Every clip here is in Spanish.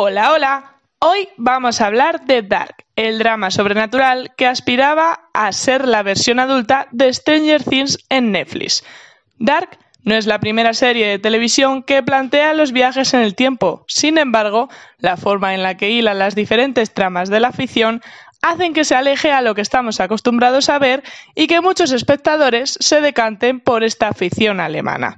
Hola, hola. Hoy vamos a hablar de Dark, el drama sobrenatural que aspiraba a ser la versión adulta de Stranger Things en Netflix. Dark no es la primera serie de televisión que plantea los viajes en el tiempo. Sin embargo, la forma en la que hilan las diferentes tramas de la ficción hacen que se aleje a lo que estamos acostumbrados a ver y que muchos espectadores se decanten por esta ficción alemana.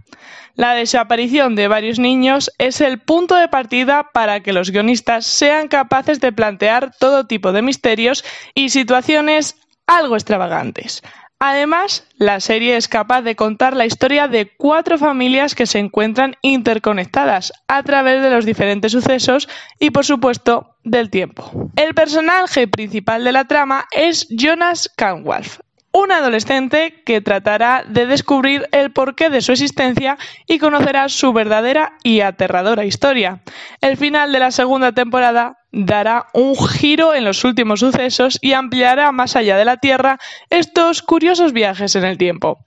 La desaparición de varios niños es el punto de partida para que los guionistas sean capaces de plantear todo tipo de misterios y situaciones algo extravagantes. Además, la serie es capaz de contar la historia de cuatro familias que se encuentran interconectadas a través de los diferentes sucesos y, por supuesto, del tiempo. El personaje principal de la trama es Jonas Canwalf, un adolescente que tratará de descubrir el porqué de su existencia y conocerá su verdadera y aterradora historia. El final de la segunda temporada dará un giro en los últimos sucesos y ampliará más allá de la Tierra estos curiosos viajes en el tiempo.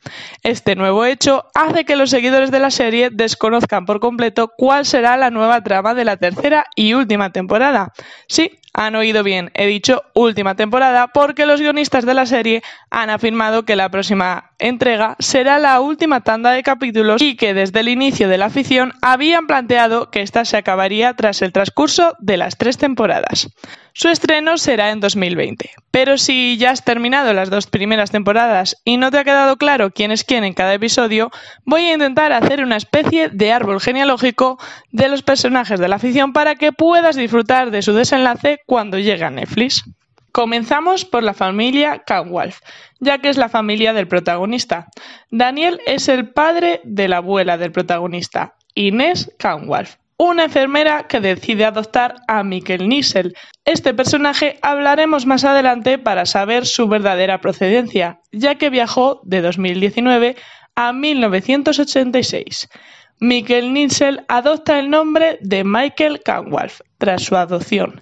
Este nuevo hecho hace que los seguidores de la serie desconozcan por completo cuál será la nueva trama de la tercera y última temporada. Sí, han oído bien, he dicho última temporada porque los guionistas de la serie han afirmado que la próxima entrega será la última tanda de capítulos y que desde el inicio de la afición habían planteado que esta se acabaría tras el transcurso de las tres temporadas. Su estreno será en 2020. Pero si ya has terminado las dos primeras temporadas y no te ha quedado claro quién es quién en cada episodio, voy a intentar hacer una especie de árbol genealógico de los personajes de la afición para que puedas disfrutar de su desenlace cuando llega Netflix. Comenzamos por la familia Canwalf, ya que es la familia del protagonista. Daniel es el padre de la abuela del protagonista, Inés Canwalf, una enfermera que decide adoptar a Michael Nissel. Este personaje hablaremos más adelante para saber su verdadera procedencia, ya que viajó de 2019 a 1986. Michael Nissel adopta el nombre de Michael Canwalf tras su adopción.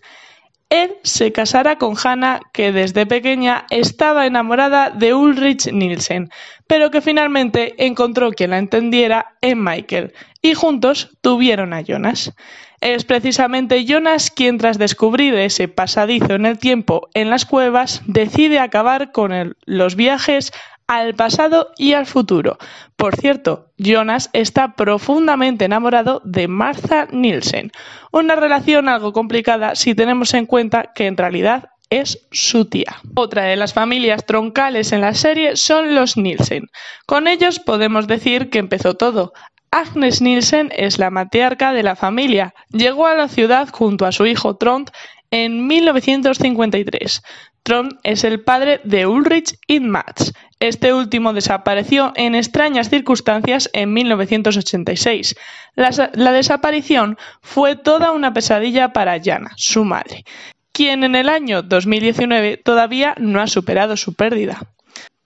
Él se casará con Hannah, que desde pequeña estaba enamorada de Ulrich Nielsen, pero que finalmente encontró quien la entendiera en Michael, y juntos tuvieron a Jonas. Es precisamente Jonas quien, tras descubrir ese pasadizo en el tiempo en las cuevas, decide acabar con los viajes al pasado y al futuro. Por cierto, Jonas está profundamente enamorado de Martha Nielsen, una relación algo complicada si tenemos en cuenta que en realidad es su tía. Otra de las familias troncales en la serie son los Nielsen. Con ellos podemos decir que empezó todo. Agnes Nielsen es la matriarca de la familia. Llegó a la ciudad junto a su hijo Trond en 1953. Trond es el padre de Ulrich Inmatz, este último desapareció en extrañas circunstancias en 1986. La, desaparición fue toda una pesadilla para Jana, su madre, quien en el año 2019 todavía no ha superado su pérdida.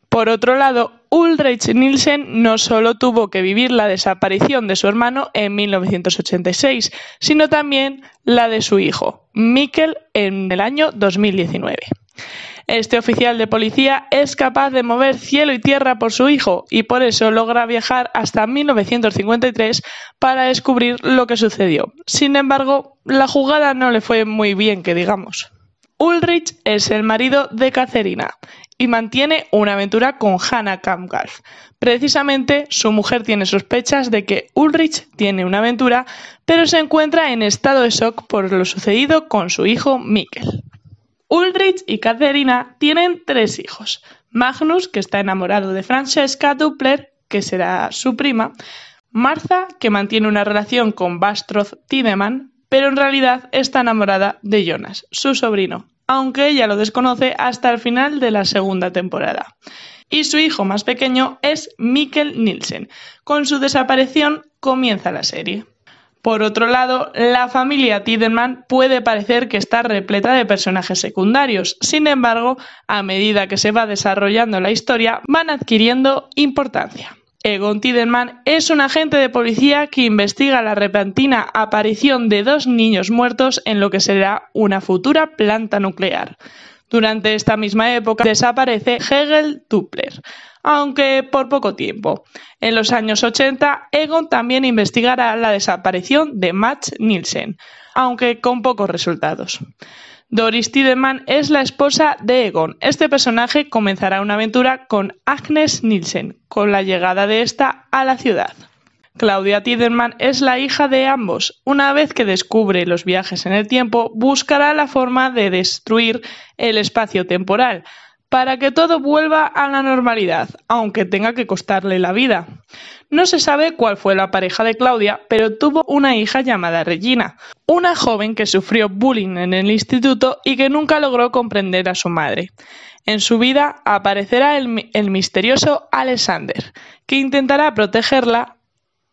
Por otro lado, Ulrich Nielsen no solo tuvo que vivir la desaparición de su hermano en 1986, sino también la de su hijo, Mikkel, en el año 2019. Este oficial de policía es capaz de mover cielo y tierra por su hijo y por eso logra viajar hasta 1953 para descubrir lo que sucedió. Sin embargo, la jugada no le fue muy bien, que digamos. Ulrich es el marido de Caterina y mantiene una aventura con Hannah Kampgarth. Precisamente, su mujer tiene sospechas de que Ulrich tiene una aventura, pero se encuentra en estado de shock por lo sucedido con su hijo Mikkel. Ulrich y Caterina tienen tres hijos: Magnus, que está enamorado de Francesca Dupler, que será su prima, Martha, que mantiene una relación con Bastroth Tiedemann, pero en realidad está enamorada de Jonas, su sobrino, aunque ella lo desconoce hasta el final de la segunda temporada. Y su hijo más pequeño es Mikkel Nielsen. Con su desaparición comienza la serie. Por otro lado, la familia Tiedemann puede parecer que está repleta de personajes secundarios, sin embargo, a medida que se va desarrollando la historia, van adquiriendo importancia. Egon Tiedemann es un agente de policía que investiga la repentina aparición de dos niños muertos en lo que será una futura planta nuclear. Durante esta misma época desaparece Hegel Tupler, aunque por poco tiempo. En los años 80, Egon también investigará la desaparición de Max Nielsen, aunque con pocos resultados. Doris Tiedemann es la esposa de Egon. Este personaje comenzará una aventura con Agnes Nielsen, con la llegada de esta a la ciudad. Claudia Tiedemann es la hija de ambos. Una vez que descubre los viajes en el tiempo, buscará la forma de destruir el espacio temporal, para que todo vuelva a la normalidad, aunque tenga que costarle la vida. No se sabe cuál fue la pareja de Claudia, pero tuvo una hija llamada Regina, una joven que sufrió bullying en el instituto y que nunca logró comprender a su madre. En su vida aparecerá el, misterioso Alexander, que intentará protegerla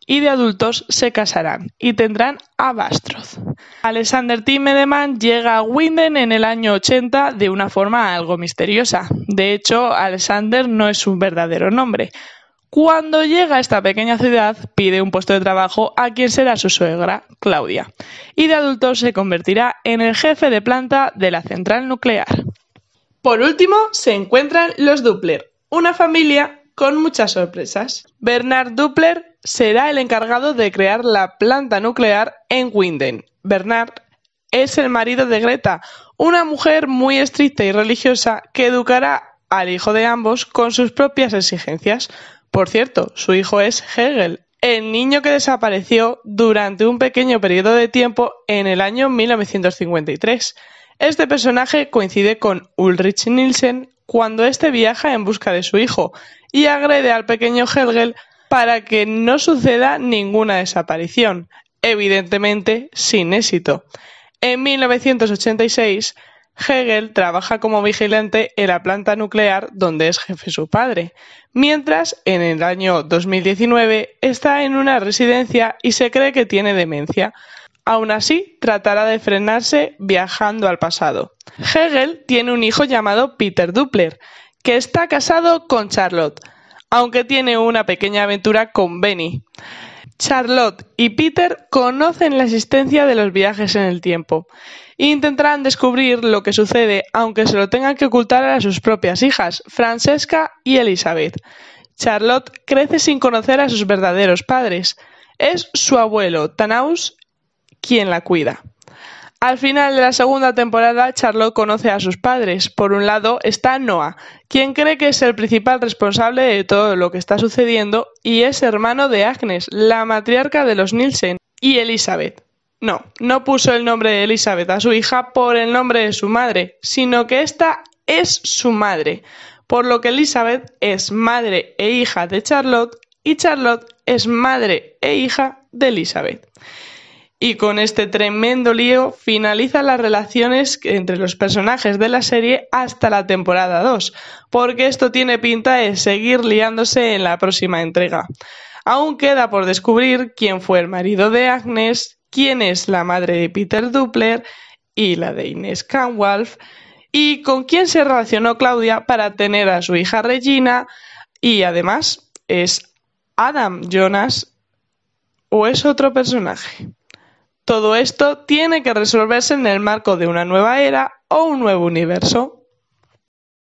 y de adultos se casarán y tendrán a Bastroth. Alexander Timedeman llega a Winden en el año 80 de una forma algo misteriosa. De hecho, Alexander no es un verdadero nombre. Cuando llega a esta pequeña ciudad, pide un puesto de trabajo a quien será su suegra, Claudia, y de adulto se convertirá en el jefe de planta de la central nuclear. Por último, se encuentran los Dupler, una familia con muchas sorpresas. Bernard Dupler será el encargado de crear la planta nuclear en Winden. Bernard es el marido de Greta, una mujer muy estricta y religiosa que educará al hijo de ambos con sus propias exigencias. Por cierto, su hijo es Hegel, el niño que desapareció durante un pequeño periodo de tiempo en el año 1953. Este personaje coincide con Ulrich Nielsen cuando este viaja en busca de su hijo y agrede al pequeño Hegel para que no suceda ninguna desaparición, evidentemente sin éxito. En 1986, Hegel trabaja como vigilante en la planta nuclear donde es jefe su padre, mientras en el año 2019 está en una residencia y se cree que tiene demencia. Aún así, tratará de frenarse viajando al pasado. Hegel tiene un hijo llamado Peter Dupler, que está casado con Charlotte, aunque tiene una pequeña aventura con Benny. Charlotte y Peter conocen la existencia de los viajes en el tiempo e intentarán descubrir lo que sucede, aunque se lo tengan que ocultar a sus propias hijas, Francesca y Elizabeth. Charlotte crece sin conocer a sus verdaderos padres. Es su abuelo, Tanaus, quien la cuida. Al final de la segunda temporada, Charlotte conoce a sus padres. Por un lado está Noah, quien cree que es el principal responsable de todo lo que está sucediendo y es hermano de Agnes, la matriarca de los Nielsen, y Elizabeth. No, no puso el nombre de Elizabeth a su hija por el nombre de su madre, sino que esta es su madre, por lo que Elizabeth es madre e hija de Charlotte y Charlotte es madre e hija de Elizabeth. Y con este tremendo lío finalizan las relaciones entre los personajes de la serie hasta la temporada 2, porque esto tiene pinta de seguir liándose en la próxima entrega. Aún queda por descubrir quién fue el marido de Agnes, quién es la madre de Peter Dupler y la de Inés Canwalf, y con quién se relacionó Claudia para tener a su hija Regina, y además es Adam Jonas o es otro personaje. Todo esto tiene que resolverse en el marco de una nueva era o un nuevo universo.